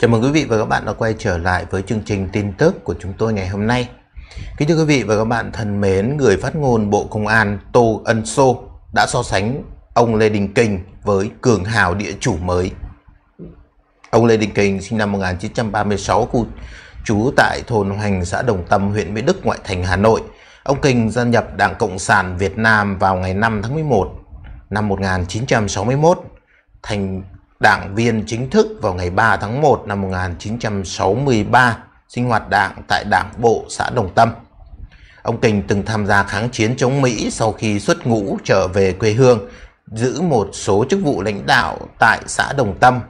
Chào mừng quý vị và các bạn đã quay trở lại với chương trình tin tức của chúng tôi ngày hôm nay. Kính thưa quý vị và các bạn thân mến, người phát ngôn Bộ Công an Tô Ân Sô đã so sánh ông Lê Đình Kình với cường hào địa chủ mới. Ông Lê Đình Kình sinh năm 1936, khu trú tại thôn Hoành, xã Đồng Tâm, huyện Mỹ Đức, ngoại thành Hà Nội. Ông Kình gia nhập Đảng Cộng sản Việt Nam vào ngày 5 tháng 11 năm 1961, thành đảng viên chính thức vào ngày 3 tháng 1 năm 1963, sinh hoạt đảng tại Đảng Bộ xã Đồng Tâm. Ông Kình từng tham gia kháng chiến chống Mỹ sau khi xuất ngũ trở về quê hương, giữ một số chức vụ lãnh đạo tại xã Đồng Tâm,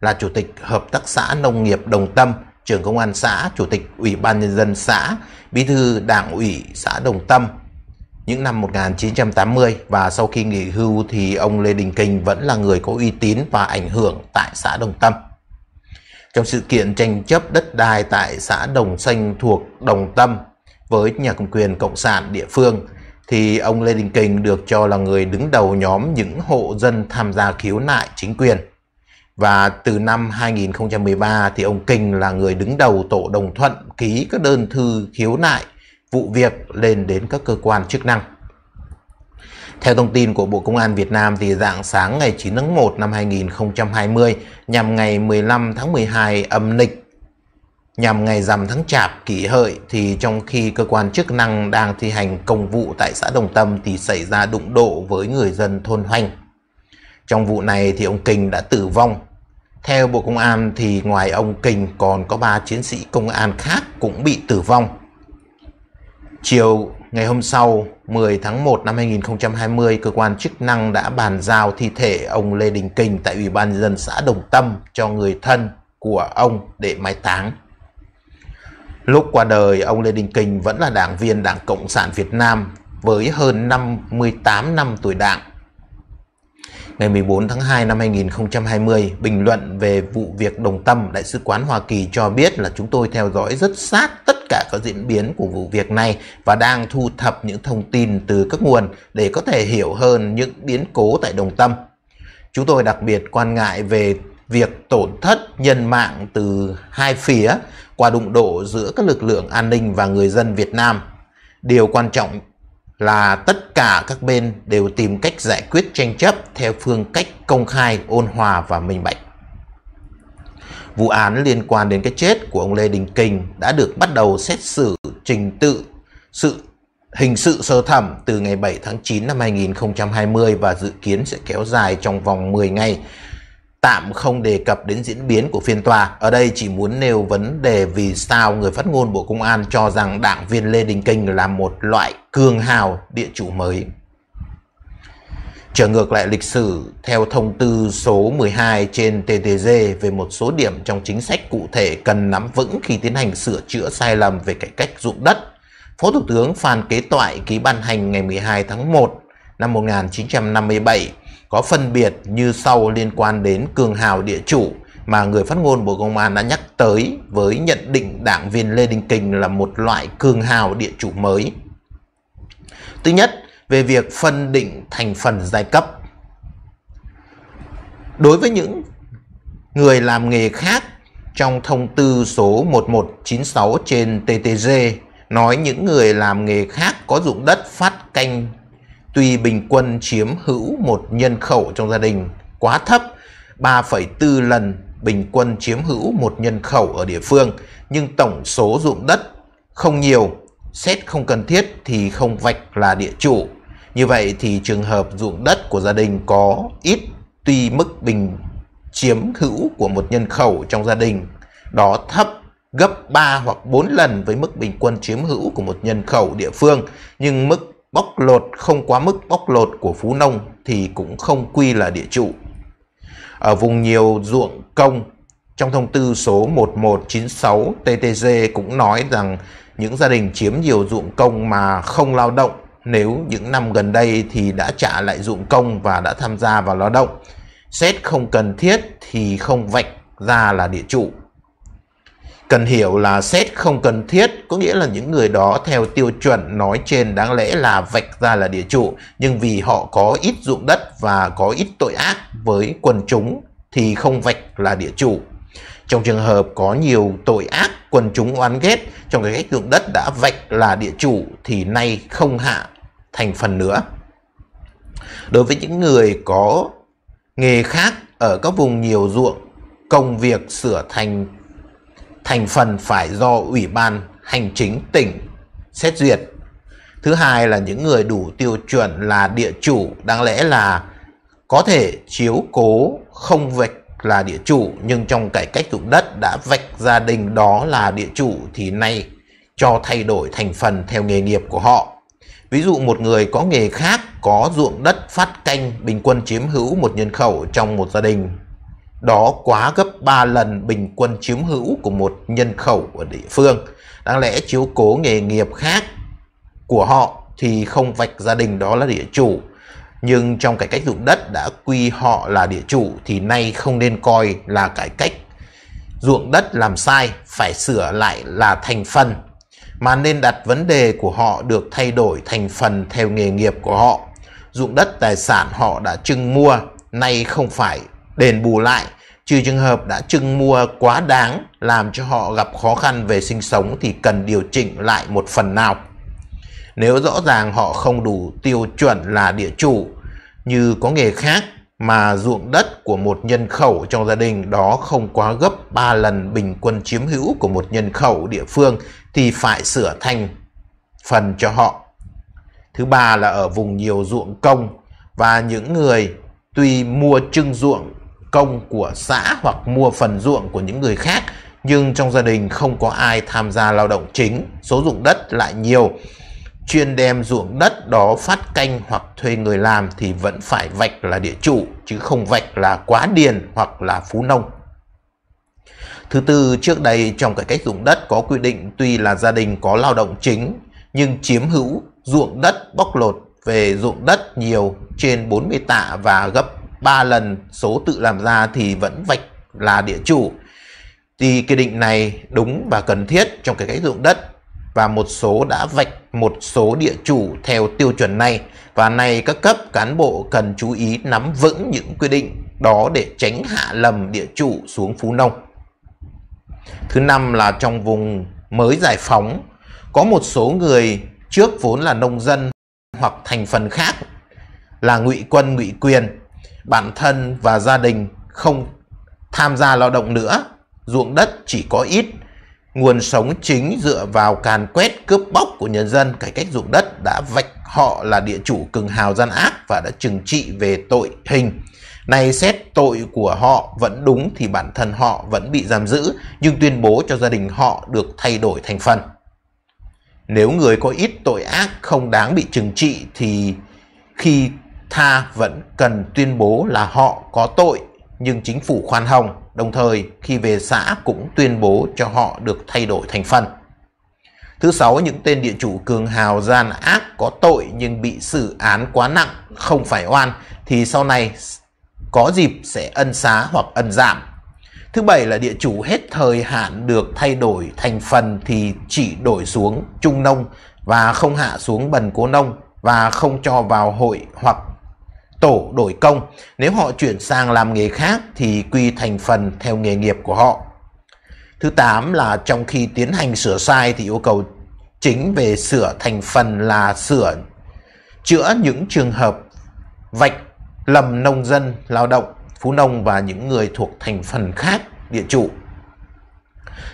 là Chủ tịch Hợp tác xã Nông nghiệp Đồng Tâm, trưởng công an xã, Chủ tịch Ủy ban Nhân dân xã, Bí thư Đảng ủy xã Đồng Tâm, những năm 1980 và sau khi nghỉ hưu thì ông Lê Đình Kình vẫn là người có uy tín và ảnh hưởng tại xã Đồng Tâm. Trong sự kiện tranh chấp đất đai tại xã Đồng Xanh thuộc Đồng Tâm với nhà cầm quyền Cộng sản địa phương thì ông Lê Đình Kình được cho là người đứng đầu nhóm những hộ dân tham gia khiếu nại chính quyền. Và từ năm 2013 thì ông Kình là người đứng đầu tổ đồng thuận ký các đơn thư khiếu nại vụ việc lên đến các cơ quan chức năng. Theo thông tin của Bộ Công an Việt Nam thì dạng sáng ngày 9 tháng 1 năm 2020 nhằm ngày 15 tháng 12 âm lịch nhằm ngày rằm tháng chạp kỷ hợi thì trong khi cơ quan chức năng đang thi hành công vụ tại xã Đồng Tâm thì xảy ra đụng độ với người dân thôn Hoành. Trong vụ này thì ông Kình đã tử vong. Theo Bộ Công an thì ngoài ông Kình còn có 3 chiến sĩ công an khác cũng bị tử vong. Chiều ngày hôm sau 10 tháng 1 năm 2020, cơ quan chức năng đã bàn giao thi thể ông Lê Đình Kình tại Ủy ban dân xã Đồng Tâm cho người thân của ông để mai táng. Lúc qua đời, ông Lê Đình Kình vẫn là đảng viên Đảng Cộng sản Việt Nam với hơn 58 năm tuổi đảng. Ngày 14 tháng 2 năm 2020, bình luận về vụ việc Đồng Tâm, Đại sứ quán Hoa Kỳ cho biết là chúng tôi theo dõi rất sát tất cả các diễn biến của vụ việc này và đang thu thập những thông tin từ các nguồn để có thể hiểu hơn những biến cố tại Đồng Tâm. Chúng tôi đặc biệt quan ngại về việc tổn thất nhân mạng từ hai phía qua đụng độ giữa các lực lượng an ninh và người dân Việt Nam. Điều quan trọng là tất cả các bên đều tìm cách giải quyết tranh chấp theo phương cách công khai, ôn hòa và minh bạch. Vụ án liên quan đến cái chết của ông Lê Đình Kình đã được bắt đầu xét xử trình tự sự hình sự sơ thẩm từ ngày 7 tháng 9 năm 2020 và dự kiến sẽ kéo dài trong vòng 10 ngày. Tạm không đề cập đến diễn biến của phiên tòa, ở đây chỉ muốn nêu vấn đề vì sao người phát ngôn Bộ Công an cho rằng đảng viên Lê Đình Kình là một loại cường hào địa chủ mới. Trở ngược lại lịch sử theo thông tư số 12 trên TTG về một số điểm trong chính sách cụ thể cần nắm vững khi tiến hành sửa chữa sai lầm về cải cách dụng đất. Phó Thủ tướng Phan Kế Toại ký ban hành ngày 12 tháng 1 năm 1957 có phân biệt như sau liên quan đến cường hào địa chủ mà người phát ngôn Bộ Công an đã nhắc tới với nhận định đảng viên Lê Đình Kình là một loại cường hào địa chủ mới. Thứ nhất, về việc phân định thành phần giai cấp. Đối với những người làm nghề khác trong thông tư số 1196 trên TTG nói những người làm nghề khác có dụng đất phát canh tuy bình quân chiếm hữu một nhân khẩu trong gia đình quá thấp 3,4 lần bình quân chiếm hữu một nhân khẩu ở địa phương nhưng tổng số dụng đất không nhiều xét không cần thiết thì không vạch là địa chủ như vậy thì trường hợp ruộng đất của gia đình có ít tuy mức bình chiếm hữu của một nhân khẩu trong gia đình đó thấp gấp 3 hoặc 4 lần với mức bình quân chiếm hữu của một nhân khẩu địa phương nhưng mức bóc lột không quá mức bóc lột của phú nông thì cũng không quy là địa chủ. Ở vùng nhiều ruộng công trong thông tư số 1196 TTG cũng nói rằng những gia đình chiếm nhiều ruộng công mà không lao động nếu những năm gần đây thì đã trả lại dụng công và đã tham gia vào lao động. Xét không cần thiết thì không vạch ra là địa chủ. Cần hiểu là xét không cần thiết có nghĩa là những người đó theo tiêu chuẩn nói trên đáng lẽ là vạch ra là địa chủ nhưng vì họ có ít dụng đất và có ít tội ác với quần chúng thì không vạch là địa chủ. Trong trường hợp có nhiều tội ác quần chúng oán ghét trong cái cách dụng đất đã vạch là địa chủ thì nay không hạ thành phần nữa. Đối với những người có nghề khác ở các vùng nhiều ruộng, công việc sửa thành thành phần phải do Ủy ban Hành chính tỉnh xét duyệt. Thứ hai là những người đủ tiêu chuẩn là địa chủ, đáng lẽ là có thể chiếu cố không vạch là địa chủ nhưng trong cải cách dụng đất đã vạch gia đình đó là địa chủ thì nay cho thay đổi thành phần theo nghề nghiệp của họ. Ví dụ một người có nghề khác có ruộng đất phát canh bình quân chiếm hữu một nhân khẩu trong một gia đình. Đó quá gấp 3 lần bình quân chiếm hữu của một nhân khẩu ở địa phương. Đáng lẽ chiếu cố nghề nghiệp khác của họ thì không vạch gia đình đó là địa chủ. Nhưng trong cải cách ruộng đất đã quy họ là địa chủ thì nay không nên coi là cải cách. Ruộng đất làm sai phải sửa lại là thành phần mà nên đặt vấn đề của họ được thay đổi thành phần theo nghề nghiệp của họ. Dụng đất tài sản họ đã trưng mua, nay không phải đền bù lại, trừ trường hợp đã trưng mua quá đáng làm cho họ gặp khó khăn về sinh sống thì cần điều chỉnh lại một phần nào. Nếu rõ ràng họ không đủ tiêu chuẩn là địa chủ, như có nghề khác mà ruộng đất của một nhân khẩu trong gia đình đó không quá gấp 3 lần bình quân chiếm hữu của một nhân khẩu địa phương thì phải sửa thành phần cho họ. Thứ ba là ở vùng nhiều ruộng công và những người tuy mua trưng ruộng công của xã hoặc mua phần ruộng của những người khác nhưng trong gia đình không có ai tham gia lao động chính, số ruộng đất lại nhiều. Chuyên đem ruộng đất đó phát canh hoặc thuê người làm thì vẫn phải vạch là địa chủ chứ không vạch là quá điền hoặc là phú nông. Thứ tư, trước đây trong cải cách dụng đất có quy định tuy là gia đình có lao động chính nhưng chiếm hữu ruộng đất bóc lột về ruộng đất nhiều trên 40 tạ và gấp 3 lần số tự làm ra thì vẫn vạch là địa chủ. Thì quy định này đúng và cần thiết trong cải cách dụng đất và một số đã vạch một số địa chủ theo tiêu chuẩn này và nay các cấp cán bộ cần chú ý nắm vững những quy định đó để tránh hạ lầm địa chủ xuống phú nông. Thứ năm là trong vùng mới giải phóng, có một số người trước vốn là nông dân hoặc thành phần khác là ngụy quân ngụy quyền, bản thân và gia đình không tham gia lao động nữa, ruộng đất chỉ có ít, nguồn sống chính dựa vào càn quét cướp bóc của nhân dân cải cách ruộng đất đã vạch họ là địa chủ cường hào gian ác và đã trừng trị về tội hình này xét tội của họ vẫn đúng thì bản thân họ vẫn bị giam giữ, nhưng tuyên bố cho gia đình họ được thay đổi thành phần. Nếu người có ít tội ác không đáng bị trừng trị thì khi tha vẫn cần tuyên bố là họ có tội, nhưng chính phủ khoan hồng, đồng thời khi về xã cũng tuyên bố cho họ được thay đổi thành phần. Thứ sáu, những tên địa chủ cường hào gian ác có tội nhưng bị xử án quá nặng, không phải oan thì sau này có dịp sẽ ân xá hoặc ân giảm. Thứ bảy là địa chủ hết thời hạn được thay đổi thành phần thì chỉ đổi xuống trung nông và không hạ xuống bần cố nông và không cho vào hội hoặc tổ đổi công. Nếu họ chuyển sang làm nghề khác thì quy thành phần theo nghề nghiệp của họ. Thứ tám là trong khi tiến hành sửa sai thì yêu cầu chính về sửa thành phần là sửa chữa những trường hợp vạch lầm nông dân, lao động, phú nông và những người thuộc thành phần khác địa chủ.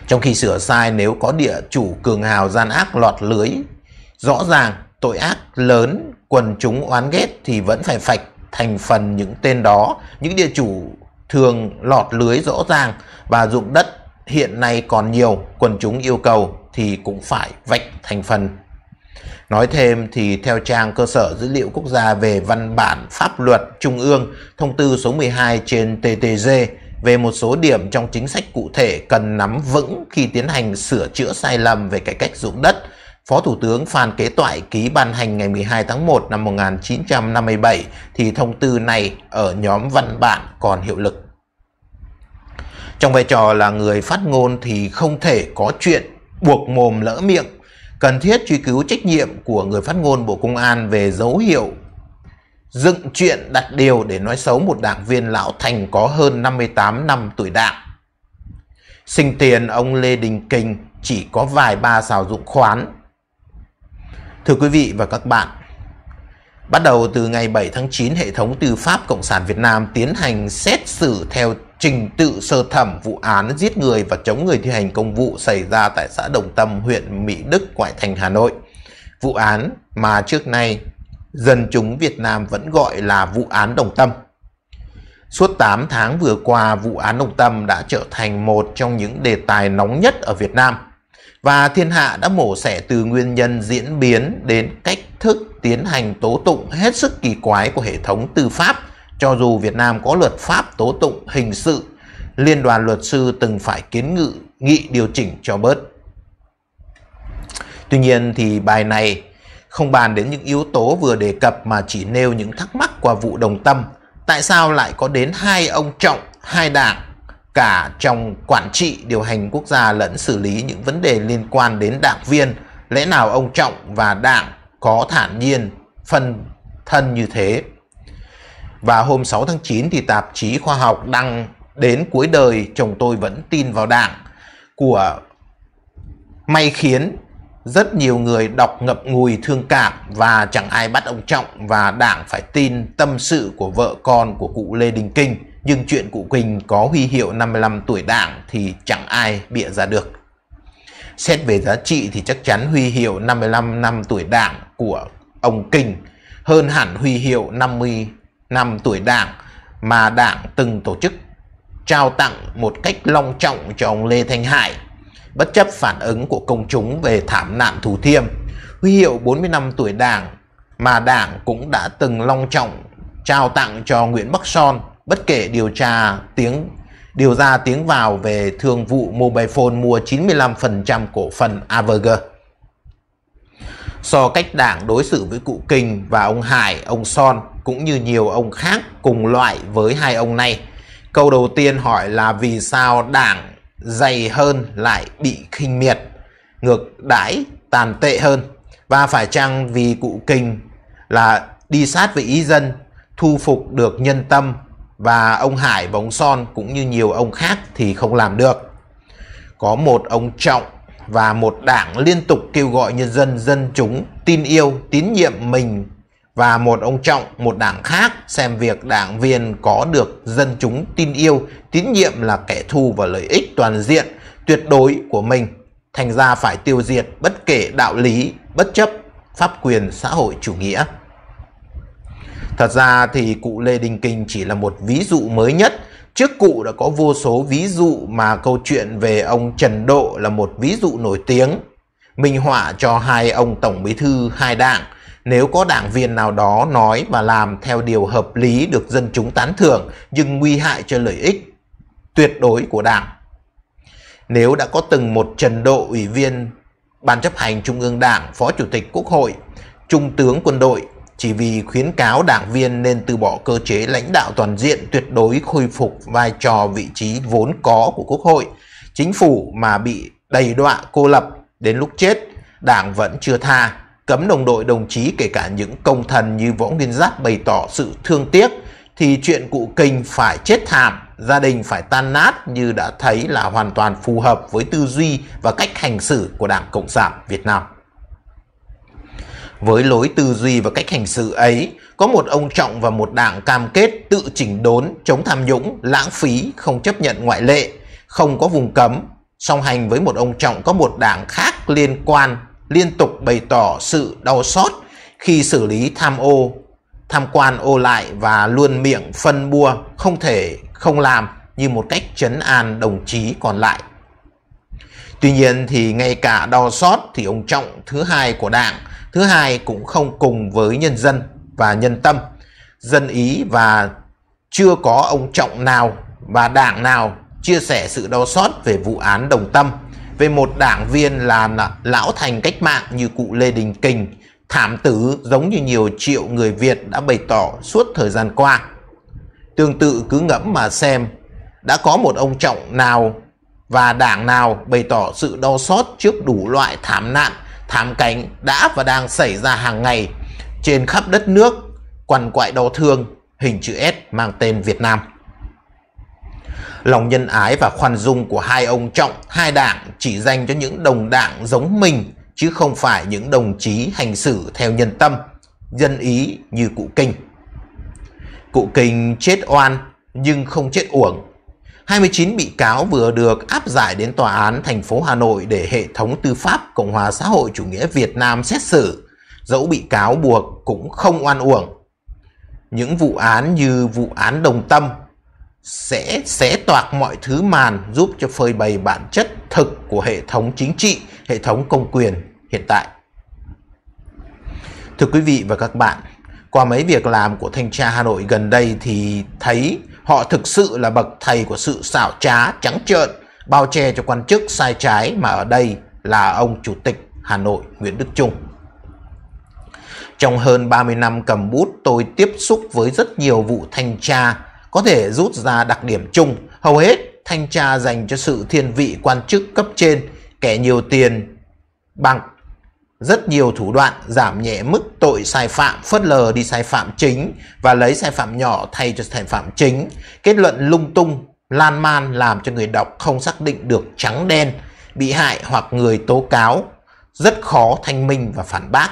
Trong khi sửa sai nếu có địa chủ cường hào gian ác lọt lưới, rõ ràng tội ác lớn, quần chúng oán ghét thì vẫn phải phạch thành phần những tên đó. Những địa chủ thường lọt lưới rõ ràng và dụng đất hiện nay còn nhiều, quần chúng yêu cầu thì cũng phải vạch thành phần Nói thêm thì theo trang cơ sở dữ liệu quốc gia về văn bản pháp luật trung ương thông tư số 12 trên TTG về một số điểm trong chính sách cụ thể cần nắm vững khi tiến hành sửa chữa sai lầm về cải cách dụng đất, Phó Thủ tướng Phan Kế Toại ký ban hành ngày 12 tháng 1 năm 1957 thì thông tư này ở nhóm văn bản còn hiệu lực. Trong vai trò là người phát ngôn thì không thể có chuyện buộc mồm lỡ miệng cần thiết truy cứu trách nhiệm của người phát ngôn Bộ Công an về dấu hiệu dựng chuyện đặt điều để nói xấu một đảng viên lão thành có hơn 58 năm tuổi đảng. Sinh tiền ông Lê Đình Kình chỉ có vài ba xào dụng khoán. Thưa quý vị và các bạn, Bắt đầu từ ngày 7 tháng 9, hệ thống tư pháp Cộng sản Việt Nam tiến hành xét xử theo trình tự sơ thẩm vụ án giết người và chống người thi hành công vụ xảy ra tại xã Đồng Tâm, huyện Mỹ Đức, ngoại thành Hà Nội. Vụ án mà trước nay dân chúng Việt Nam vẫn gọi là vụ án Đồng Tâm. Suốt 8 tháng vừa qua, vụ án Đồng Tâm đã trở thành một trong những đề tài nóng nhất ở Việt Nam và thiên hạ đã mổ xẻ từ nguyên nhân diễn biến đến cách thức tiến hành tố tụng hết sức kỳ quái của hệ thống tư pháp, cho dù Việt Nam có luật pháp tố tụng hình sự, Liên đoàn luật sư từng phải kiến ngự nghị điều chỉnh cho bớt. Tuy nhiên thì bài này không bàn đến những yếu tố vừa đề cập mà chỉ nêu những thắc mắc qua vụ đồng tâm. Tại sao lại có đến hai ông trọng, hai đảng cả trong quản trị điều hành quốc gia lẫn xử lý những vấn đề liên quan đến đảng viên? Lẽ nào ông Trọng và đảng có thản nhiên phân thân như thế. Và hôm 6 tháng 9 thì tạp chí khoa học đăng đến cuối đời chồng tôi vẫn tin vào đảng của may khiến rất nhiều người đọc ngập ngùi thương cảm và chẳng ai bắt ông Trọng và đảng phải tin tâm sự của vợ con của cụ Lê Đình Kinh. Nhưng chuyện cụ Quỳnh có huy hiệu 55 tuổi đảng thì chẳng ai bịa ra được. Xét về giá trị thì chắc chắn huy hiệu 55 năm tuổi đảng của ông Kinh hơn hẳn huy hiệu 50 năm tuổi đảng mà đảng từng tổ chức trao tặng một cách long trọng cho ông Lê Thanh Hải. Bất chấp phản ứng của công chúng về thảm nạn Thủ Thiêm, huy hiệu 40 năm tuổi đảng mà đảng cũng đã từng long trọng trao tặng cho Nguyễn Bắc Son bất kể điều tra tiếng điều ra tiếng vào về thương vụ Mobile Phone mua 95% cổ phần AVG. So cách đảng đối xử với cụ Kinh và ông Hải, ông Son cũng như nhiều ông khác cùng loại với hai ông này. Câu đầu tiên hỏi là vì sao đảng dày hơn lại bị khinh miệt, ngược đãi tàn tệ hơn và phải chăng vì cụ Kinh là đi sát với ý dân, thu phục được nhân tâm và ông Hải bóng Son cũng như nhiều ông khác thì không làm được. Có một ông Trọng và một đảng liên tục kêu gọi nhân dân dân chúng tin yêu, tín nhiệm mình và một ông Trọng, một đảng khác xem việc đảng viên có được dân chúng tin yêu, tín nhiệm là kẻ thù và lợi ích toàn diện tuyệt đối của mình. Thành ra phải tiêu diệt bất kể đạo lý, bất chấp pháp quyền xã hội chủ nghĩa. Thật ra thì cụ Lê Đình Kinh chỉ là một ví dụ mới nhất. Trước cụ đã có vô số ví dụ mà câu chuyện về ông Trần Độ là một ví dụ nổi tiếng. Minh họa cho hai ông Tổng Bí Thư hai đảng. Nếu có đảng viên nào đó nói và làm theo điều hợp lý được dân chúng tán thưởng nhưng nguy hại cho lợi ích tuyệt đối của đảng. Nếu đã có từng một Trần Độ Ủy viên Ban chấp hành Trung ương Đảng, Phó Chủ tịch Quốc hội, Trung tướng quân đội, chỉ vì khuyến cáo đảng viên nên từ bỏ cơ chế lãnh đạo toàn diện tuyệt đối khôi phục vai trò vị trí vốn có của Quốc hội, chính phủ mà bị đầy đọa cô lập đến lúc chết, đảng vẫn chưa tha, cấm đồng đội đồng chí kể cả những công thần như Võ Nguyên Giáp bày tỏ sự thương tiếc thì chuyện cụ kinh phải chết thảm, gia đình phải tan nát như đã thấy là hoàn toàn phù hợp với tư duy và cách hành xử của Đảng Cộng sản Việt Nam. Với lối tư duy và cách hành xử ấy, có một ông Trọng và một đảng cam kết tự chỉnh đốn, chống tham nhũng, lãng phí, không chấp nhận ngoại lệ, không có vùng cấm. Song hành với một ông Trọng có một đảng khác liên quan, liên tục bày tỏ sự đau xót khi xử lý tham ô, tham quan ô lại và luôn miệng phân bua, không thể không làm như một cách chấn an đồng chí còn lại. Tuy nhiên thì ngay cả đau xót thì ông Trọng thứ hai của đảng Thứ hai cũng không cùng với nhân dân và nhân tâm, dân ý và chưa có ông Trọng nào và đảng nào chia sẻ sự đau xót về vụ án Đồng Tâm về một đảng viên là lão thành cách mạng như cụ Lê Đình Kình, thảm tử giống như nhiều triệu người Việt đã bày tỏ suốt thời gian qua. Tương tự cứ ngẫm mà xem, đã có một ông trọng nào và đảng nào bày tỏ sự đau xót trước đủ loại thảm nạn thảm cảnh đã và đang xảy ra hàng ngày trên khắp đất nước quằn quại đau thương hình chữ S mang tên Việt Nam. Lòng nhân ái và khoan dung của hai ông Trọng, hai đảng chỉ dành cho những đồng đảng giống mình chứ không phải những đồng chí hành xử theo nhân tâm, dân ý như cụ Kinh. Cụ Kinh chết oan nhưng không chết uổng 29 bị cáo vừa được áp giải đến tòa án thành phố Hà Nội để hệ thống tư pháp Cộng hòa xã hội chủ nghĩa Việt Nam xét xử, dẫu bị cáo buộc cũng không oan uổng. Những vụ án như vụ án Đồng Tâm sẽ xé toạc mọi thứ màn giúp cho phơi bày bản chất thực của hệ thống chính trị, hệ thống công quyền hiện tại. Thưa quý vị và các bạn, qua mấy việc làm của thanh tra Hà Nội gần đây thì thấy Họ thực sự là bậc thầy của sự xảo trá, trắng trợn, bao che cho quan chức sai trái mà ở đây là ông Chủ tịch Hà Nội Nguyễn Đức Trung. Trong hơn 30 năm cầm bút, tôi tiếp xúc với rất nhiều vụ thanh tra, có thể rút ra đặc điểm chung. Hầu hết thanh tra dành cho sự thiên vị quan chức cấp trên, kẻ nhiều tiền bằng rất nhiều thủ đoạn giảm nhẹ mức tội sai phạm, phớt lờ đi sai phạm chính và lấy sai phạm nhỏ thay cho sai phạm chính. Kết luận lung tung, lan man làm cho người đọc không xác định được trắng đen, bị hại hoặc người tố cáo. Rất khó thanh minh và phản bác.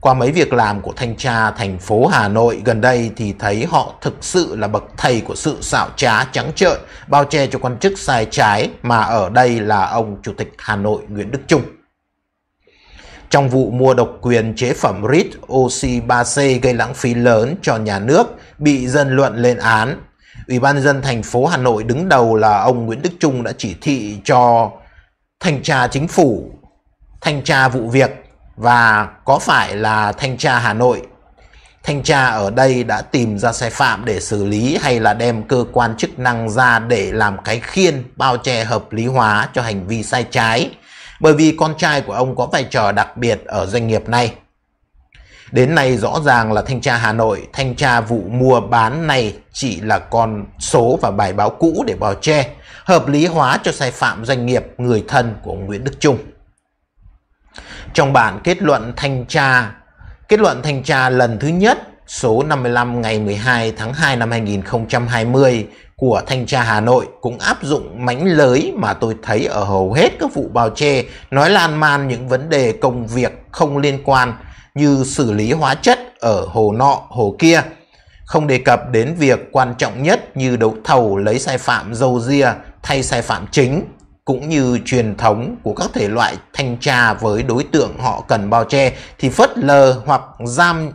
Qua mấy việc làm của thanh tra thành phố Hà Nội gần đây thì thấy họ thực sự là bậc thầy của sự xảo trá trắng trợn, bao che cho quan chức sai trái mà ở đây là ông Chủ tịch Hà Nội Nguyễn Đức Trung trong vụ mua độc quyền chế phẩm REIT oxy 3 c gây lãng phí lớn cho nhà nước bị dân luận lên án. Ủy ban dân thành phố Hà Nội đứng đầu là ông Nguyễn Đức Trung đã chỉ thị cho thanh tra chính phủ, thanh tra vụ việc và có phải là thanh tra Hà Nội. Thanh tra ở đây đã tìm ra sai phạm để xử lý hay là đem cơ quan chức năng ra để làm cái khiên bao che hợp lý hóa cho hành vi sai trái bởi vì con trai của ông có vai trò đặc biệt ở doanh nghiệp này. Đến nay rõ ràng là thanh tra Hà Nội, thanh tra vụ mua bán này chỉ là con số và bài báo cũ để bò che, hợp lý hóa cho sai phạm doanh nghiệp người thân của ông Nguyễn Đức Trung. Trong bản kết luận thanh tra, kết luận thanh tra lần thứ nhất số 55 ngày 12 tháng 2 năm 2020 của thanh tra Hà Nội cũng áp dụng mánh lới mà tôi thấy ở hầu hết các vụ bao che nói lan man những vấn đề công việc không liên quan như xử lý hóa chất ở hồ nọ, hồ kia. Không đề cập đến việc quan trọng nhất như đấu thầu lấy sai phạm dâu ria thay sai phạm chính, cũng như truyền thống của các thể loại thanh tra với đối tượng họ cần bao che thì phớt lờ hoặc giam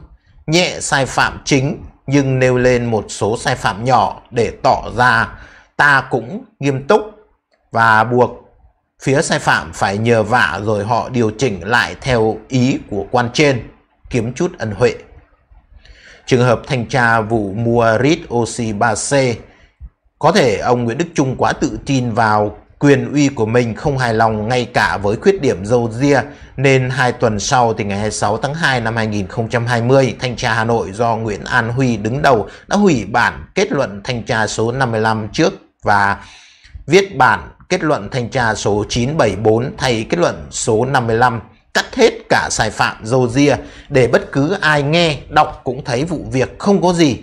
nhẹ sai phạm chính nhưng nêu lên một số sai phạm nhỏ để tỏ ra ta cũng nghiêm túc và buộc phía sai phạm phải nhờ vả rồi họ điều chỉnh lại theo ý của quan trên, kiếm chút ân huệ. Trường hợp thanh tra vụ mua rít oxy 3 c có thể ông Nguyễn Đức Trung quá tự tin vào quyền uy của mình không hài lòng ngay cả với khuyết điểm dâu ria nên hai tuần sau thì ngày 26 tháng 2 năm 2020, Thanh tra Hà Nội do Nguyễn An Huy đứng đầu đã hủy bản kết luận thanh tra số 55 trước và viết bản kết luận thanh tra số 974 thay kết luận số 55 cắt hết cả sai phạm dâu ria để bất cứ ai nghe đọc cũng thấy vụ việc không có gì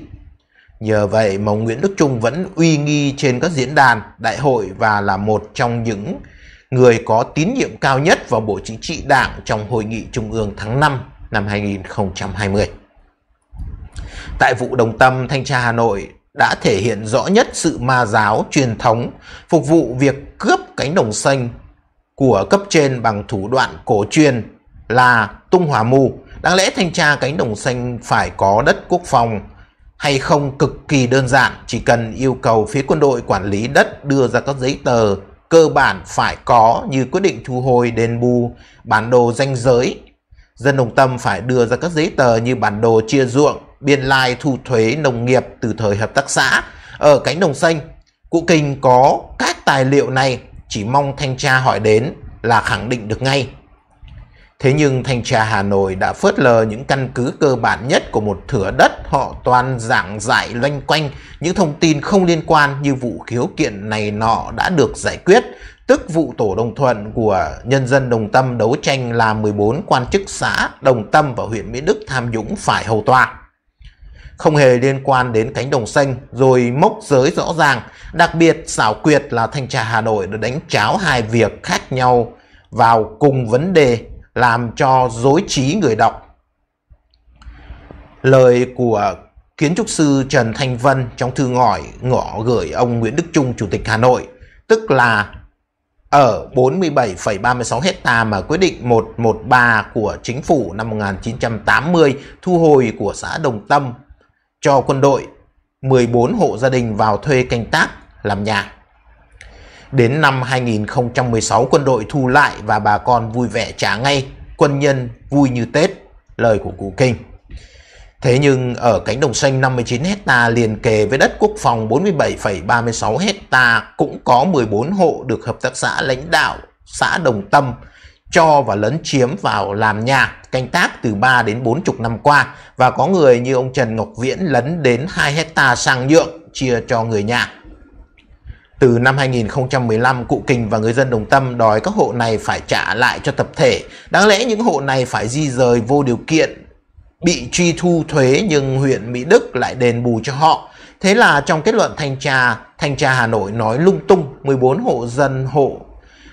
Nhờ vậy mà Nguyễn Đức Trung vẫn uy nghi trên các diễn đàn, đại hội và là một trong những người có tín nhiệm cao nhất vào Bộ Chính trị Đảng trong Hội nghị Trung ương tháng 5 năm 2020. Tại vụ đồng tâm, Thanh tra Hà Nội đã thể hiện rõ nhất sự ma giáo truyền thống phục vụ việc cướp cánh đồng xanh của cấp trên bằng thủ đoạn cổ truyền là tung hỏa mù. Đáng lẽ thanh tra cánh đồng xanh phải có đất quốc phòng, hay không cực kỳ đơn giản, chỉ cần yêu cầu phía quân đội quản lý đất đưa ra các giấy tờ cơ bản phải có như quyết định thu hồi đền bù, bản đồ danh giới. Dân đồng tâm phải đưa ra các giấy tờ như bản đồ chia ruộng, biên lai thu thuế nông nghiệp từ thời hợp tác xã ở cánh đồng xanh. Cụ Kinh có các tài liệu này chỉ mong thanh tra hỏi đến là khẳng định được ngay. Thế nhưng thanh tra Hà Nội đã phớt lờ những căn cứ cơ bản nhất của một thửa đất họ toàn giảng giải loanh quanh những thông tin không liên quan như vụ khiếu kiện này nọ đã được giải quyết, tức vụ tổ đồng thuận của nhân dân Đồng Tâm đấu tranh là 14 quan chức xã Đồng Tâm và huyện Mỹ Đức tham nhũng phải hầu tòa. Không hề liên quan đến cánh đồng xanh rồi mốc giới rõ ràng, đặc biệt xảo quyệt là thanh tra Hà Nội đã đánh cháo hai việc khác nhau vào cùng vấn đề làm cho dối trí người đọc. Lời của kiến trúc sư Trần Thanh Vân trong thư ngỏ ngỏ gửi ông Nguyễn Đức Trung chủ tịch Hà Nội, tức là ở 47,36 hecta mà quyết định 113 của chính phủ năm 1980 thu hồi của xã Đồng Tâm cho quân đội 14 hộ gia đình vào thuê canh tác làm nhà. Đến năm 2016 quân đội thu lại và bà con vui vẻ trả ngay, quân nhân vui như Tết, lời của Cụ Kinh. Thế nhưng ở cánh đồng xanh 59 hecta liền kề với đất quốc phòng 47,36 hecta cũng có 14 hộ được hợp tác xã lãnh đạo xã Đồng Tâm cho và lấn chiếm vào làm nhà, canh tác từ 3 đến 40 năm qua và có người như ông Trần Ngọc Viễn lấn đến 2 hecta sang nhượng chia cho người nhà. Từ năm 2015, Cụ Kình và người dân Đồng Tâm đòi các hộ này phải trả lại cho tập thể. Đáng lẽ những hộ này phải di rời vô điều kiện, bị truy thu thuế nhưng huyện Mỹ Đức lại đền bù cho họ. Thế là trong kết luận thanh tra, thanh tra Hà Nội nói lung tung 14 hộ dân hộ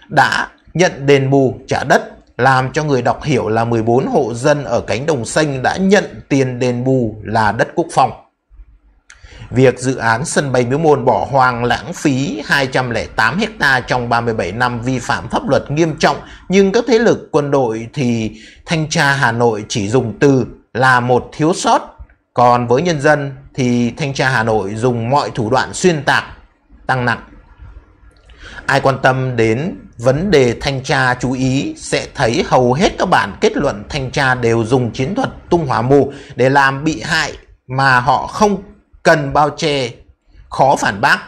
đã nhận đền bù trả đất làm cho người đọc hiểu là 14 hộ dân ở cánh đồng xanh đã nhận tiền đền bù là đất quốc phòng việc dự án sân bay Miếu Môn bỏ hoang lãng phí 208 hecta trong 37 năm vi phạm pháp luật nghiêm trọng, nhưng các thế lực quân đội thì thanh tra Hà Nội chỉ dùng từ là một thiếu sót, còn với nhân dân thì thanh tra Hà Nội dùng mọi thủ đoạn xuyên tạc, tăng nặng. Ai quan tâm đến vấn đề thanh tra chú ý sẽ thấy hầu hết các bản kết luận thanh tra đều dùng chiến thuật tung hỏa mù để làm bị hại mà họ không cần bao che, khó phản bác,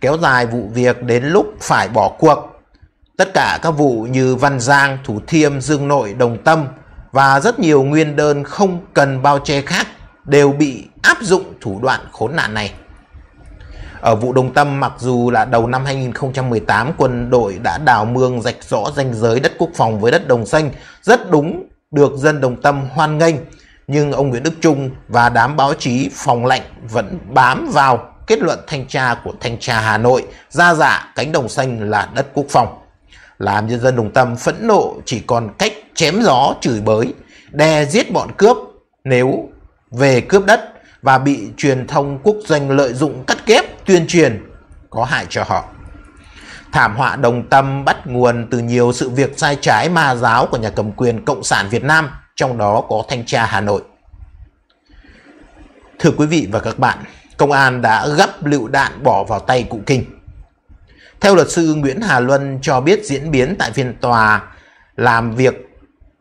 kéo dài vụ việc đến lúc phải bỏ cuộc. Tất cả các vụ như Văn Giang, Thủ Thiêm, Dương Nội, Đồng Tâm và rất nhiều nguyên đơn không cần bao che khác đều bị áp dụng thủ đoạn khốn nạn này. Ở vụ Đồng Tâm mặc dù là đầu năm 2018 quân đội đã đào mương rạch rõ ranh giới đất quốc phòng với đất Đồng Xanh rất đúng được dân Đồng Tâm hoan nghênh nhưng ông Nguyễn Đức Trung và đám báo chí phòng lạnh vẫn bám vào kết luận thanh tra của thanh tra Hà Nội ra giả dạ cánh đồng xanh là đất quốc phòng. Làm nhân dân đồng tâm phẫn nộ chỉ còn cách chém gió chửi bới, đe giết bọn cướp nếu về cướp đất và bị truyền thông quốc doanh lợi dụng cắt kép tuyên truyền có hại cho họ. Thảm họa đồng tâm bắt nguồn từ nhiều sự việc sai trái ma giáo của nhà cầm quyền Cộng sản Việt Nam – trong đó có Thanh tra Hà Nội. Thưa quý vị và các bạn, công an đã gấp lựu đạn bỏ vào tay cụ Kinh. Theo luật sư Nguyễn Hà Luân cho biết diễn biến tại phiên tòa làm việc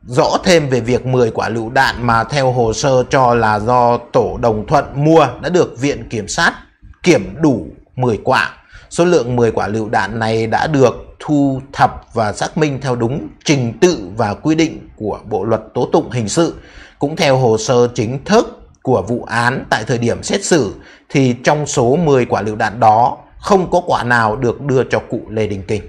rõ thêm về việc 10 quả lựu đạn mà theo hồ sơ cho là do tổ đồng thuận mua đã được viện kiểm sát kiểm đủ 10 quả. Số lượng 10 quả lựu đạn này đã được thu thập và xác minh theo đúng trình tự và quy định của Bộ luật tố tụng hình sự. Cũng theo hồ sơ chính thức của vụ án tại thời điểm xét xử thì trong số 10 quả lựu đạn đó không có quả nào được đưa cho cụ Lê Đình Kình.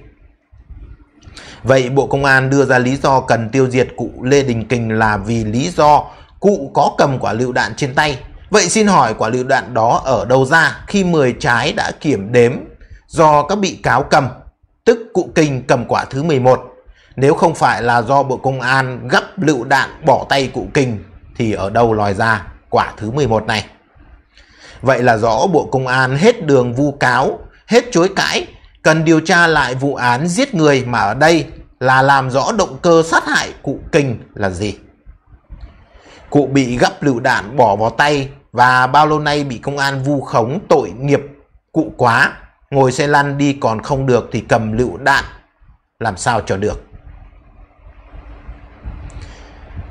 Vậy Bộ Công an đưa ra lý do cần tiêu diệt cụ Lê Đình Kình là vì lý do cụ có cầm quả lựu đạn trên tay. Vậy xin hỏi quả lựu đạn đó ở đâu ra khi 10 trái đã kiểm đếm do các bị cáo cầm, tức cụ Kình cầm quả thứ 11 nếu không phải là do Bộ Công an gấp lựu đạn bỏ tay cụ Kinh thì ở đâu lòi ra quả thứ 11 này. Vậy là rõ Bộ Công an hết đường vu cáo, hết chối cãi, cần điều tra lại vụ án giết người mà ở đây là làm rõ động cơ sát hại cụ Kinh là gì. Cụ bị gấp lựu đạn bỏ vào tay và bao lâu nay bị công an vu khống tội nghiệp cụ quá, ngồi xe lăn đi còn không được thì cầm lựu đạn, làm sao cho được.